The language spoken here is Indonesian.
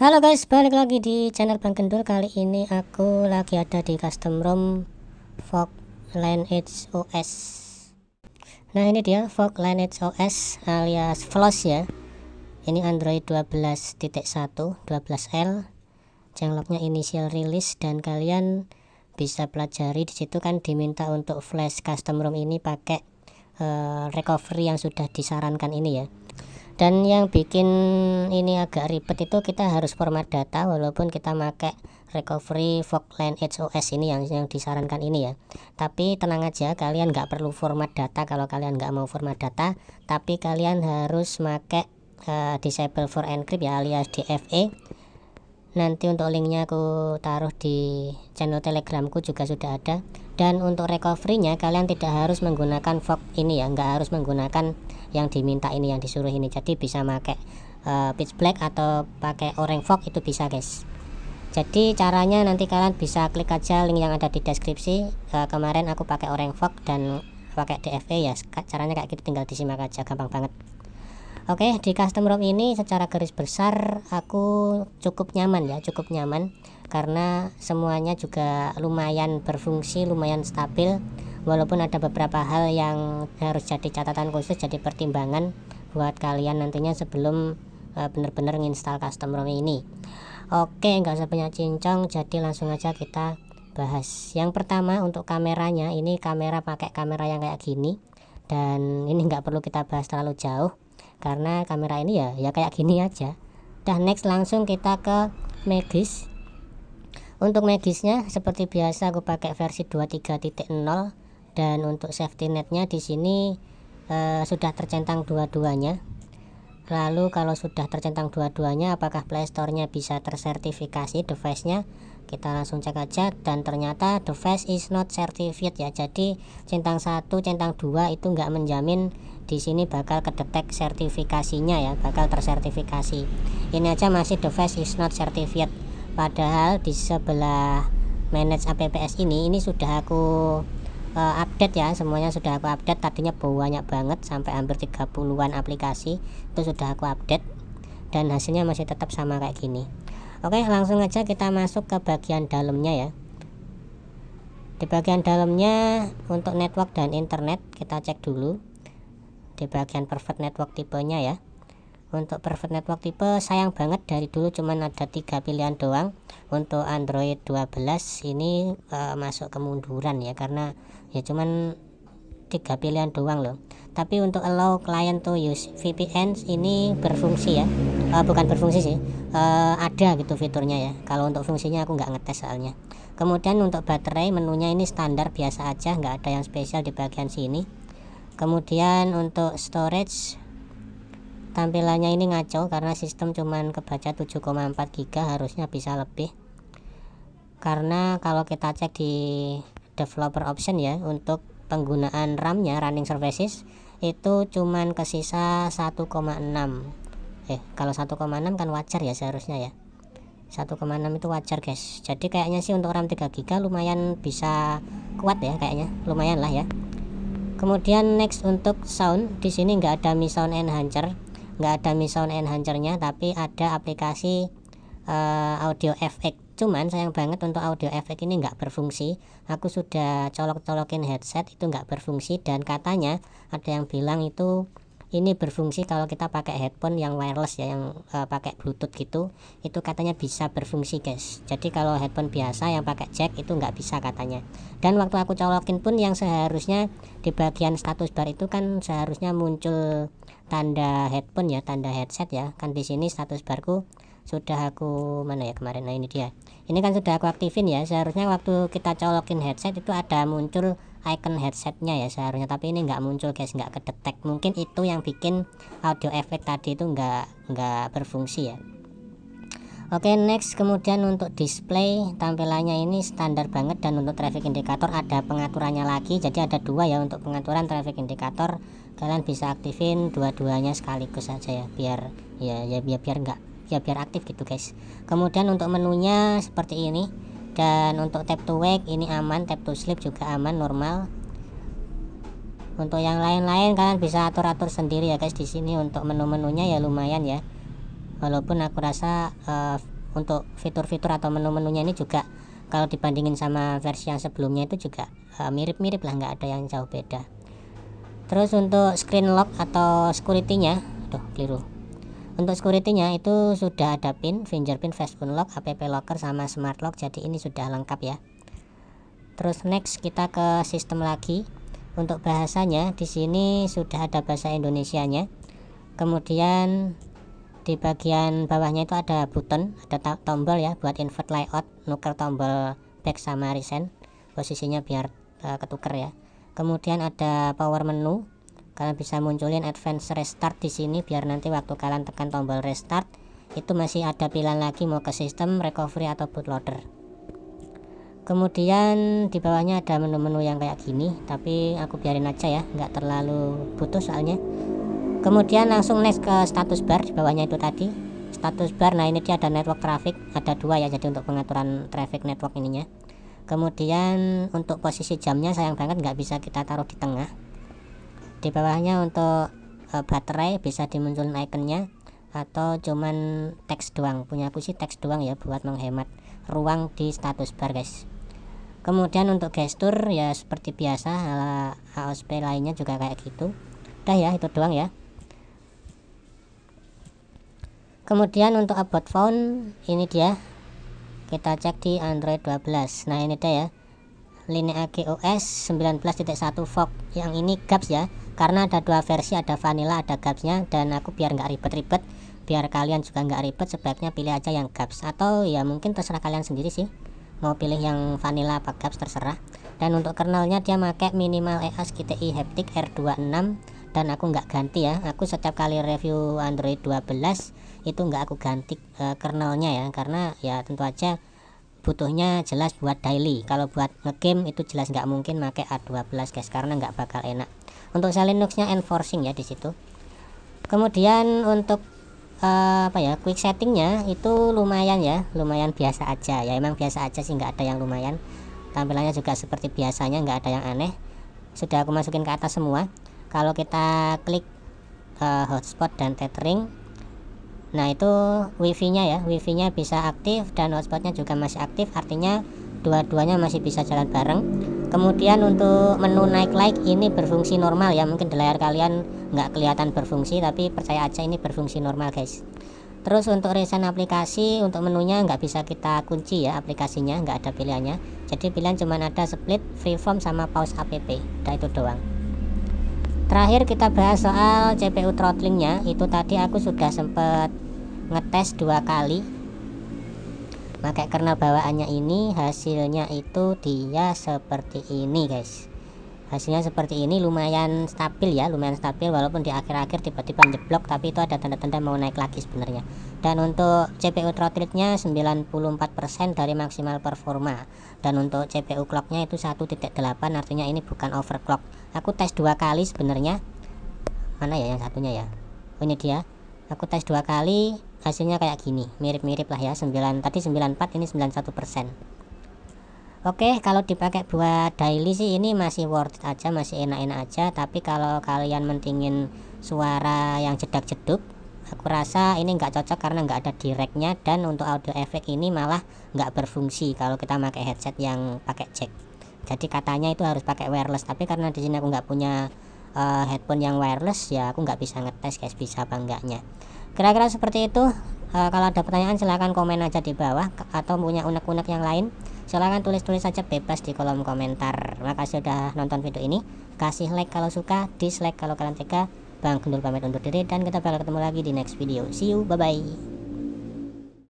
Halo guys, balik lagi di channel Bang Gendul. Kali ini aku lagi ada di custom ROM Fog Lineage OS. Nah, ini dia Fog Lineage OS alias Floss ya. Ini Android 12.1 12L. Jengloknya initial release dan kalian bisa pelajari di situ kan diminta untuk flash custom ROM ini pakai uh, recovery yang sudah disarankan ini ya dan yang bikin ini agak ribet itu kita harus format data walaupun kita pakai recovery Fogland HOS ini yang yang disarankan ini ya tapi tenang aja kalian nggak perlu format data kalau kalian nggak mau format data tapi kalian harus pakai uh, eh, disable for encrypt ya alias DFE nanti untuk linknya aku taruh di channel telegramku juga sudah ada dan untuk recovery-nya kalian tidak harus menggunakan FOG ini ya nggak harus menggunakan yang diminta ini yang disuruh ini jadi bisa pakai uh, eh, pitch black atau pakai orange FOG itu bisa guys jadi caranya nanti kalian bisa klik aja link yang ada di deskripsi uh, kemarin aku pakai orange FOG dan pakai dfa e ya caranya kayak gitu tinggal disimak aja gampang banget Oke, okay, di custom ROM ini secara garis besar aku cukup nyaman ya, cukup nyaman karena semuanya juga lumayan berfungsi, lumayan stabil. Walaupun ada beberapa hal yang harus jadi catatan khusus, jadi pertimbangan buat kalian nantinya sebelum bener eh, benar uh, nginstal custom ROM ini. Oke, nggak usah banyak cincong, jadi langsung aja kita bahas. Yang pertama untuk kameranya, ini kamera pakai kamera yang kayak gini dan ini nggak perlu kita bahas terlalu jauh karena kamera ini ya ya kayak gini aja dan next langsung kita ke magis untuk magisnya seperti biasa aku pakai versi 23.0 dan untuk safety netnya di sini eh, sudah tercentang dua-duanya Lalu kalau sudah tercentang dua-duanya apakah playstore-nya bisa tersertifikasi device-nya? Kita langsung cek aja dan ternyata device is not certified ya. Jadi centang satu, centang dua itu nggak menjamin di sini bakal kedetek sertifikasinya ya, bakal tersertifikasi. Ini aja masih device is not certified. Padahal di sebelah manage APPS ini ini sudah aku uh, update ya semuanya sudah aku update tadinya banyak banget sampai hampir 30-an aplikasi itu sudah aku update dan hasilnya masih tetap sama kayak gini oke langsung aja kita masuk ke bagian dalamnya ya di bagian dalamnya untuk network dan internet kita cek dulu di bagian perfect network tipenya ya untuk private network tipe sayang banget dari dulu cuman ada tiga pilihan doang untuk Android 12 ini uh, masuk kemunduran ya karena ya cuman tiga pilihan doang loh tapi untuk allow client to use VPN ini berfungsi ya uh, bukan berfungsi sih uh, ada gitu fiturnya ya kalau untuk fungsinya aku nggak ngetes soalnya kemudian untuk baterai menunya ini standar biasa aja nggak ada yang spesial di bagian sini kemudian untuk storage tampilannya ini ngaco karena sistem cuman kebaca 7,4 giga harusnya bisa lebih karena kalau kita cek di developer option ya untuk penggunaan RAM nya running services itu cuman kesisa 1,6 eh kalau 1,6 kan wajar ya seharusnya ya 1,6 itu wajar guys jadi kayaknya sih untuk RAM 3 giga lumayan bisa kuat ya kayaknya lumayan lah ya kemudian next untuk sound di sini nggak ada mi sound enhancer nggak ada Mi Sound Enhancernya tapi ada aplikasi uh, audio efek cuman sayang banget untuk audio efek ini nggak berfungsi aku sudah colok-colokin headset itu nggak berfungsi dan katanya ada yang bilang itu ini berfungsi kalau kita pakai headphone yang wireless ya yang uh, pakai bluetooth gitu itu katanya bisa berfungsi guys jadi kalau headphone biasa yang pakai jack itu nggak bisa katanya dan waktu aku colokin pun yang seharusnya di bagian status bar itu kan seharusnya muncul tanda headphone ya tanda headset ya kan di sini status barku sudah aku mana ya kemarin nah ini dia ini kan sudah aku aktifin ya seharusnya waktu kita colokin headset itu ada muncul icon headsetnya ya seharusnya tapi ini nggak muncul guys nggak kedetek mungkin itu yang bikin audio efek tadi itu nggak nggak berfungsi ya Oke okay, next kemudian untuk display tampilannya ini standar banget dan untuk traffic indicator ada pengaturannya lagi jadi ada dua ya untuk pengaturan traffic indicator kalian bisa aktifin dua-duanya sekaligus aja ya biar ya ya biar biar nggak ya biar aktif gitu guys kemudian untuk menunya seperti ini dan untuk tap to wake ini aman tap to sleep juga aman normal untuk yang lain-lain kalian bisa atur-atur sendiri ya guys di sini untuk menu-menunya ya lumayan ya walaupun aku rasa uh, untuk fitur-fitur atau menu-menunya ini juga kalau dibandingin sama versi yang sebelumnya itu juga eh, mirip-mirip uh, lah nggak ada yang jauh beda terus untuk screen lock atau security-nya aduh keliru untuk security-nya itu sudah ada pin, fingerprint, fastphone lock, app locker sama smart lock. Jadi ini sudah lengkap ya. Terus next kita ke sistem lagi. Untuk bahasanya di sini sudah ada bahasa Indonesia nya. Kemudian di bagian bawahnya itu ada button, ada tombol ya buat invert layout, nuker tombol back sama resend. Posisinya biar uh, ketuker ya. Kemudian ada power menu kalian bisa munculin advance restart di sini biar nanti waktu kalian tekan tombol restart itu masih ada pilihan lagi mau ke sistem recovery atau bootloader kemudian di bawahnya ada menu-menu yang kayak gini tapi aku biarin aja ya nggak terlalu butuh soalnya kemudian langsung next ke status bar di bawahnya itu tadi status bar nah ini dia ada network traffic ada dua ya jadi untuk pengaturan traffic network ininya kemudian untuk posisi jamnya sayang banget nggak bisa kita taruh di tengah di bawahnya untuk uh, baterai bisa dimunculkan ikonnya atau cuman teks doang punya aku sih teks doang ya buat menghemat ruang di status bar guys kemudian untuk gestur ya seperti biasa ala AOSP lainnya juga kayak gitu udah ya itu doang ya kemudian untuk about phone ini dia kita cek di Android 12 nah ini dia ya Lineage OS 19.1 fork yang ini gaps ya karena ada dua versi ada vanilla ada gapsnya dan aku biar nggak ribet-ribet biar kalian juga nggak ribet sebaiknya pilih aja yang gaps atau ya mungkin terserah kalian sendiri sih mau pilih yang vanilla apa gaps terserah dan untuk kernelnya dia pakai minimal EAS GTI Haptic R26 dan aku nggak ganti ya aku setiap kali review Android 12 itu nggak aku ganti uh, kernelnya ya karena ya tentu aja butuhnya jelas buat daily kalau buat ngegame itu jelas nggak mungkin pakai A12 guys karena nggak bakal enak untuk Linux-nya enforcing ya disitu kemudian untuk uh, apa ya quick settingnya itu lumayan ya lumayan biasa aja ya emang biasa aja sih nggak ada yang lumayan tampilannya juga seperti biasanya nggak ada yang aneh sudah aku masukin ke atas semua kalau kita klik uh, hotspot dan tethering nah itu wifi nya ya wifi nya bisa aktif dan hotspotnya juga masih aktif artinya dua-duanya masih bisa jalan bareng kemudian untuk menu naik like ini berfungsi normal ya mungkin di layar kalian nggak kelihatan berfungsi tapi percaya aja ini berfungsi normal guys terus untuk resign aplikasi untuk menunya nggak bisa kita kunci ya aplikasinya nggak ada pilihannya jadi pilihan cuma ada split freeform sama pause app udah itu doang terakhir kita bahas soal CPU throttlingnya itu tadi aku sudah sempat ngetes dua kali pakai nah, kernel bawaannya ini hasilnya itu dia seperti ini guys hasilnya seperti ini lumayan stabil ya lumayan stabil walaupun di akhir-akhir tiba-tiba jeblok tapi itu ada tanda-tanda mau naik lagi sebenarnya dan untuk CPU throttlingnya 94% dari maksimal performa dan untuk CPU clocknya itu 1.8 artinya ini bukan overclock aku tes dua kali sebenarnya mana ya yang satunya ya oh, ini dia aku tes dua kali hasilnya kayak gini mirip-mirip lah ya 9 tadi 94 ini 91 persen Oke kalau dipakai buat daily sih ini masih worth it aja masih enak-enak aja tapi kalau kalian mentingin suara yang jedak-jeduk aku rasa ini nggak cocok karena nggak ada directnya dan untuk audio efek ini malah nggak berfungsi kalau kita pakai headset yang pakai jack jadi katanya itu harus pakai wireless tapi karena di sini aku nggak punya uh, headphone yang wireless ya aku nggak bisa ngetes guys bisa apa enggaknya kira-kira seperti itu uh, kalau ada pertanyaan silahkan komen aja di bawah atau punya unek-unek yang lain silahkan tulis-tulis saja bebas di kolom komentar makasih udah nonton video ini kasih like kalau suka dislike kalau kalian tega Bang Gendul pamit undur diri dan kita bakal ketemu lagi di next video see you bye bye